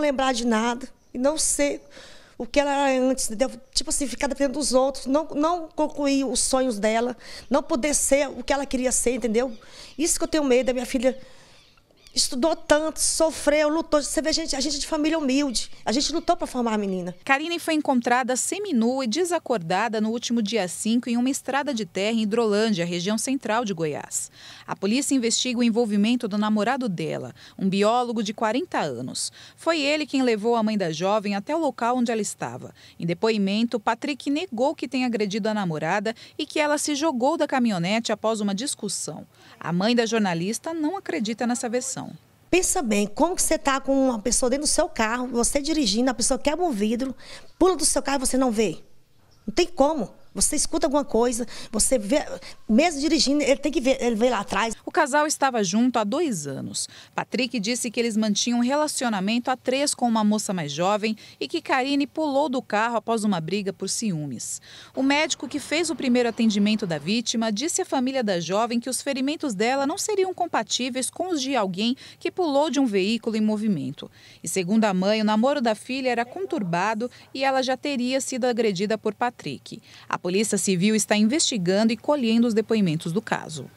lembrar de nada e não ser o que ela era antes, entendeu? Tipo assim, ficar dependendo dos outros, não, não concluir os sonhos dela, não poder ser o que ela queria ser, entendeu? Isso que eu tenho medo da minha filha estudou tanto, sofreu, lutou. Você vê, a gente, a gente é de família humilde. A gente lutou para formar a menina. Karine foi encontrada seminua e desacordada no último dia 5 em uma estrada de terra em Hidrolândia, região central de Goiás. A polícia investiga o envolvimento do namorado dela, um biólogo de 40 anos. Foi ele quem levou a mãe da jovem até o local onde ela estava. Em depoimento, Patrick negou que tenha agredido a namorada e que ela se jogou da caminhonete após uma discussão. A mãe da jornalista não acredita nessa versão. Pensa bem, como que você está com uma pessoa dentro do seu carro, você dirigindo, a pessoa quebra um vidro, pula do seu carro e você não vê. Não tem como. Você escuta alguma coisa, você vê, mesmo dirigindo, ele tem que ver, ele vem lá atrás. O casal estava junto há dois anos. Patrick disse que eles mantinham um relacionamento a três com uma moça mais jovem e que Karine pulou do carro após uma briga por ciúmes. O médico que fez o primeiro atendimento da vítima disse à família da jovem que os ferimentos dela não seriam compatíveis com os de alguém que pulou de um veículo em movimento. E segundo a mãe, o namoro da filha era conturbado e ela já teria sido agredida por Patrick. A a Polícia Civil está investigando e colhendo os depoimentos do caso.